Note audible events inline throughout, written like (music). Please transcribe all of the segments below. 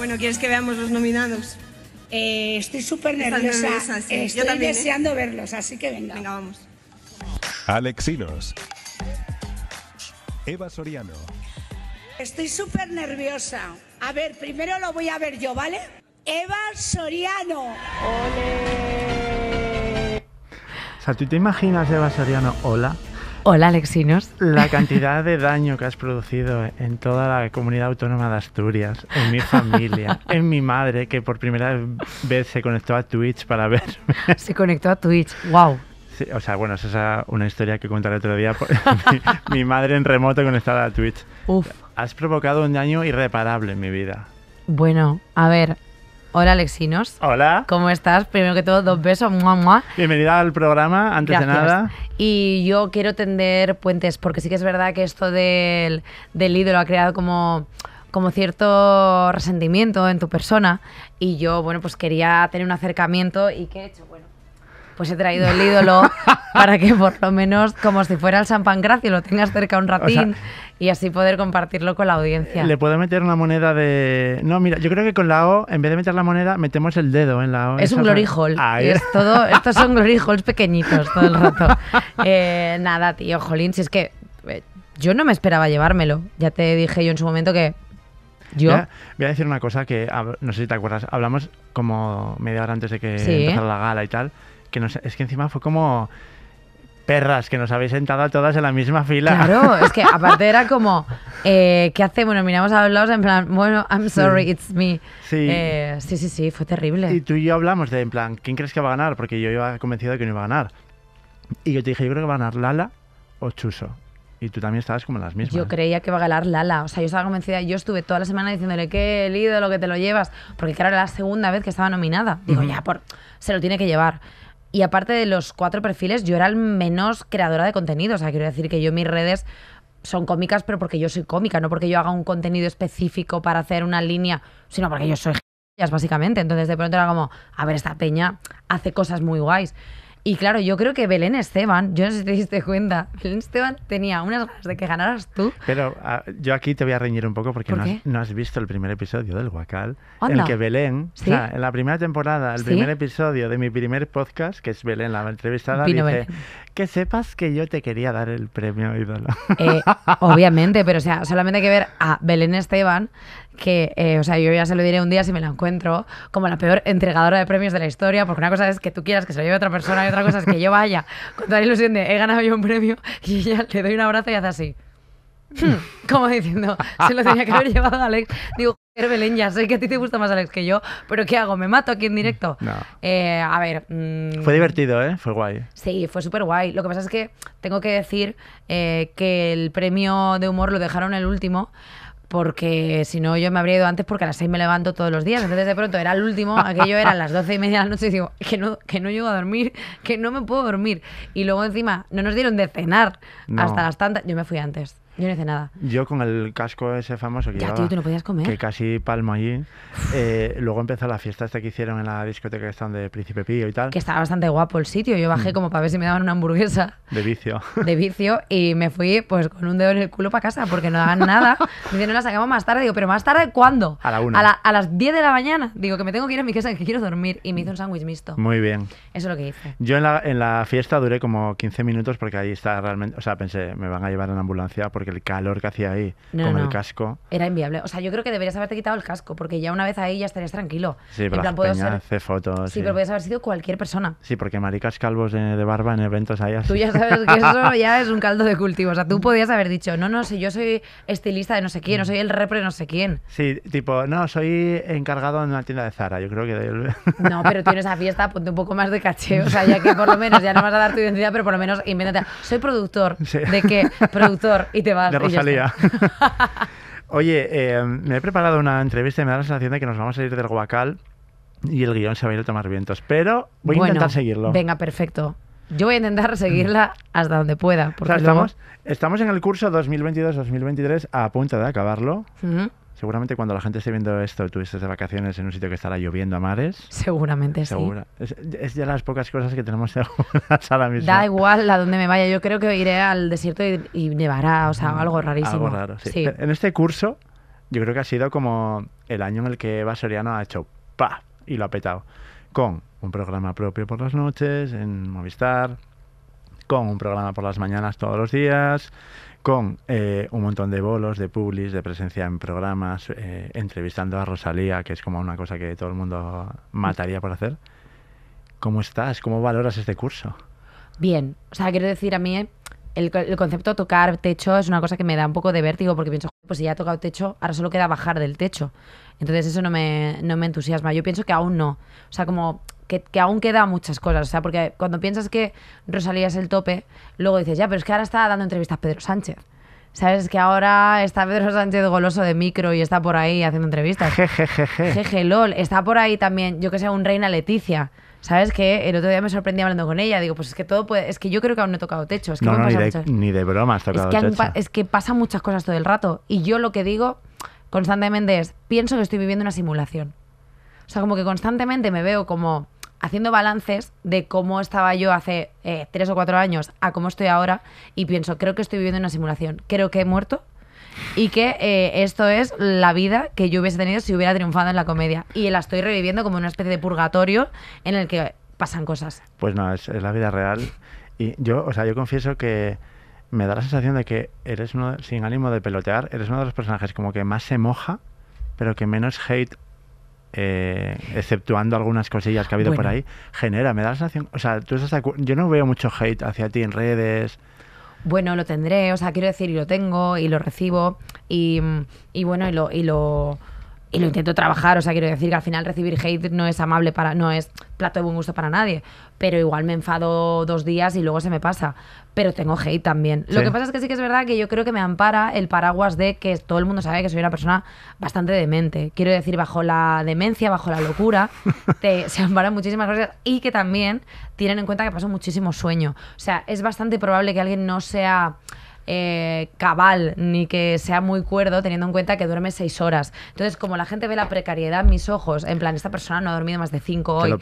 Bueno, ¿quieres que veamos los nominados? Eh, estoy súper nerviosa. Estoy ¿eh? deseando verlos, así que venga. Venga, vamos. Alexinos. Eva Soriano. Estoy súper nerviosa. A ver, primero lo voy a ver yo, ¿vale? Eva Soriano. ¡Ole! O sea, ¿tú te imaginas Eva Soriano, hola? Hola, Alexinos. La (laughs) cantidad de daño que has producido en toda la comunidad autónoma de Asturias, en mi familia, (laughs) en mi madre, que por primera vez se conectó a Twitch para verme. (laughs) Se conectó a Twitch, wow. o sea, bueno, esa es una historia que contaré otro día. mi, mi, madre en remoto conectada a Twitch. Uf. Has provocado un daño irreparable en mi vida. Bueno, a ver, Hola Alexinos. Hola. ¿Cómo estás? Primero que todo, dos besos. Mua, Bienvenida al programa, antes de nada. Y yo quiero tender puentes, porque sí que es verdad que esto del, ídolo ha creado como como cierto resentimiento en tu persona y yo, bueno, pues quería tener un acercamiento y ¿qué he hecho? Bueno, pues he traído el ídolo (laughs) para que por lo menos, como si fuera el San Pancracio, lo tengas cerca un ratín y así poder compartirlo con la audiencia. Le puedo meter una moneda de. No, mira, yo creo que con la O, en vez de meter la moneda, metemos el dedo en la O. Es un glory hole. es todo, estos son glory holes pequeñitos todo el rato. (laughs) Eh, nada, tío, jolín, si es que eh, yo no me esperaba llevármelo. Ya te dije yo en su momento que. Yo. Voy a, decir una cosa que no sé si te acuerdas. Hablamos como media hora antes de que empezara la gala y tal. Que no es que encima fue como perras, que nos habéis sentado a todas en la misma fila. Claro, (laughs) es que aparte era como, eh, ¿qué hacemos? Bueno, miramos a los lados en plan, bueno, I'm sorry, it's me. Sí. Eh, sí, sí, sí, fue terrible. Y tú y yo hablamos de, en plan, ¿quién crees que va a ganar? Porque yo iba convencido de que no iba a ganar. Y yo te dije, yo creo que va a ganar Lala o Chuso. Y tú también estabas como en las mismas. Yo creía que iba a ganar Lala. O sea, yo estaba convencida. Yo estuve toda la semana diciéndole que el lo que te lo llevas. Porque claro, era la segunda vez que estaba nominada. Digo, ya, por, se lo tiene que llevar. Y aparte de los cuatro perfiles, yo era al menos creadora de contenido. O sea, quiero decir que yo mis redes son cómicas, pero porque yo soy cómica, no porque yo haga un contenido específico para hacer una línea, sino porque yo soy básicamente. Entonces de pronto era como, a ver, esta peña hace cosas muy guays. Y claro, yo creo que Belén Esteban, yo no sé si te diste cuenta, Belén Esteban tenía unas ganas de que ganaras tú. Pero ah, yo aquí te voy a reñir un poco porque no, has, visto el primer episodio del Huacal. En el que Belén, en la primera temporada, el primer episodio de mi primer podcast, que es Belén, la entrevistada, dice que sepas que yo te quería dar el premio ídolo. Eh, (laughs) obviamente, pero sea, solamente hay que ver a Belén Esteban que, eh, o sea, yo ya se lo diré un día si me la encuentro, como la peor entregadora de premios de la historia, porque una cosa es que tú quieras que se lo lleve otra persona y otra cosa es que yo vaya con toda la ilusión de he ganado yo un premio (laughs) y ya le doy un abrazo y hace así. Hmm. (laughs) como diciendo, se lo tenía que haber llevado a Alex. Digo, Belén, ya sé que a ti te gusta más Alex que yo, pero ¿qué hago? ¿Me mato aquí en directo? Hmm. No. Eh, a ver. Mm, fue divertido, ¿eh? Fue guay. Sí, fue súper guay. Lo que pasa es que tengo que decir eh, que el premio de humor lo dejaron el último porque si no yo me habría ido antes porque a las seis me levanto todos los días. Entonces de pronto era el último, aquello a las doce y media de la noche y digo, que no, que no llego a dormir, que no me puedo dormir. Y luego encima no nos dieron de cenar hasta las tantas. Yo me fui antes. Yo no hice nada. Yo con el casco ese famoso que ya, tío, ¿tú no podías comer? Que casi palmo allí. Eh, luego empezó la fiesta esta que hicieron en la discoteca que están de Príncipe Pío y tal. Que estaba bastante guapo el sitio. Yo bajé mm. como para ver si me daban una hamburguesa. De vicio. (laughs) De vicio. Y me fui pues con un dedo en el culo para casa porque no daban nada. Me (laughs) dicen, no la sacamos más tarde. Digo, ¿pero más tarde cuándo? A la una. A, las 10 de la mañana. Digo, que me tengo que ir a mi casa, que quiero dormir. Y me hizo un sándwich mixto. Muy bien. Eso es lo que hice. Yo en la, en la fiesta duré como 15 minutos porque ahí está realmente... O sea, pensé, me van a llevar en ambulancia porque el calor que hacía ahí con el casco. Era inviable. O sea, yo creo que deberías haberte quitado el casco, porque ya una vez ahí ya estarías tranquilo. Sí, pero plan, fotos. Sí, pero podías haber sido cualquier persona. Sí, porque maricas calvos de, barba en eventos allá. Tú ya sabes que eso (laughs) ya es un caldo de cultivo. O sea, tú podías haber dicho, no, no, si yo soy estilista de no sé quién, no mm. soy el repre de no sé quién. Sí, tipo, no, soy encargado en una tienda de Zara. Yo creo que. (laughs) no, pero tienes a fiesta, ponte un poco más de caché. O sea, ya que por lo menos ya no vas a dar tu identidad, pero por lo menos invéntate. Soy productor. De qué productor y de Rosalía. (laughs) Oye, eh, me he preparado una entrevista y me da la sensación de que nos vamos a ir del Guacal y el guión se va a ir a tomar vientos. Pero voy a intentar seguirlo. Venga, perfecto. Yo voy a intentar seguirla hasta donde pueda. estamos, estamos en el curso 2022-2023 a punto de acabarlo. Seguramente cuando la gente esté viendo esto, tú de vacaciones en un sitio que estará lloviendo a mares. Seguramente sí. Es, es, ya las pocas cosas que tenemos seguras (laughs) ahora mismo. Da igual a donde me vaya. Yo creo que iré al desierto y, llevará o sea, algo rarísimo. Algo raro, sí. En este curso, yo creo que ha sido como el año en el que Eva Soriano ha hecho pa y lo ha petado. Con un programa propio por las noches en Movistar, con un programa por las mañanas todos los días, con eh, un montón de bolos, de publis, de presencia en programas, eh, entrevistando a Rosalía, que es como una cosa que todo el mundo mataría por hacer. ¿Cómo estás? ¿Cómo valoras este curso? Bien, o sea, quiero decir, a mí eh, el, concepto de tocar techo es una cosa que me da un poco de vértigo porque pienso, pues si ya he tocado techo, ahora solo queda bajar del techo. Entonces eso no me, no me entusiasma. Yo pienso que aún no. O sea, como que, aún queda muchas cosas. O sea, porque cuando piensas que Rosalía es el tope, luego dices, ya, pero es que ahora está dando entrevistas Pedro Sánchez. ¿Sabes? Que ahora está Pedro Sánchez goloso de micro y está por ahí haciendo entrevistas. Jejejeje. Jeje, lol. Está por ahí también, yo que sé, un Reina Leticia. ¿Sabes? Que el otro día me sorprendí hablando con ella. Digo, pues es que todo puede. Es que yo creo que aún no he tocado techo. Es que no, no, ni, de, ni, de, broma tocado es que techo. es que pasa muchas cosas todo el rato. Y yo lo que digo constantemente es: pienso que estoy viviendo una simulación. O sea, como que constantemente me veo como haciendo balances de cómo estaba yo hace eh, tres o cuatro años a cómo estoy ahora y pienso, creo que estoy viviendo una simulación, creo que he muerto y que eh, esto es la vida que yo hubiese tenido si hubiera triunfado en la comedia y la estoy reviviendo como una especie de purgatorio en el que pasan cosas. Pues no, es, es la vida real y yo, o sea, yo confieso que me da la sensación de que eres uno, sin ánimo de pelotear, eres uno de los personajes como que más se moja, pero que menos hate eh, exceptuando algunas cosillas que ha habido por ahí, genera, me da la sensación, o sea, tú estás yo no veo mucho hate hacia ti en redes. Bueno, lo tendré, o sea, quiero decir, y lo tengo, y lo recibo, y, y bueno, y lo, y lo y lo intento trabajar, o sea, quiero decir que al final recibir hate no es amable para, no es plato de buen gusto para nadie, pero igual me enfado dos días y luego se me pasa, pero tengo hate también. Lo que pasa es que sí que es verdad que yo creo que me ampara el paraguas de que todo el mundo sabe que soy una persona bastante demente, quiero decir, bajo la demencia, bajo la locura, (laughs) te, se amparan muchísimas cosas y que también tienen en cuenta que paso muchísimo sueño, o sea, es bastante probable que alguien no sea... Eh, cabal ni que sea muy cuerdo, teniendo en cuenta que duerme seis horas. Entonces, como la gente ve la precariedad en mis ojos, en plan, esta persona no ha dormido más de cinco hoy.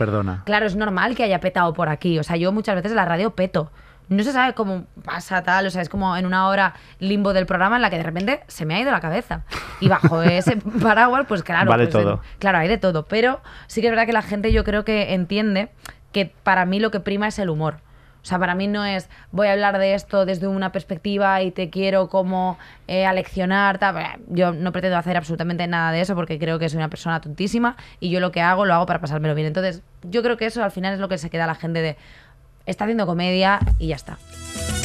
Claro, es normal que haya petado por aquí. O sea, yo muchas veces en la radio peto no se sabe cómo pasa tal, o sea, es como en una hora limbo del programa en la que de repente se me ha ido la cabeza. Y bajo (laughs) ese paraguas, pues claro. Vale pues, todo. claro, hay de todo. Pero sí que es verdad que la gente yo creo que entiende que para mí lo que prima es el humor. O sea, para mí no es voy a hablar de esto desde una perspectiva y te quiero como eh, aleccionar. Eh, yo no pretendo hacer absolutamente nada de eso porque creo que soy una persona tontísima y yo lo que hago lo hago para pasármelo bien. Entonces, yo creo que eso al final es lo que se queda la gente de está haciendo comedia y ya está.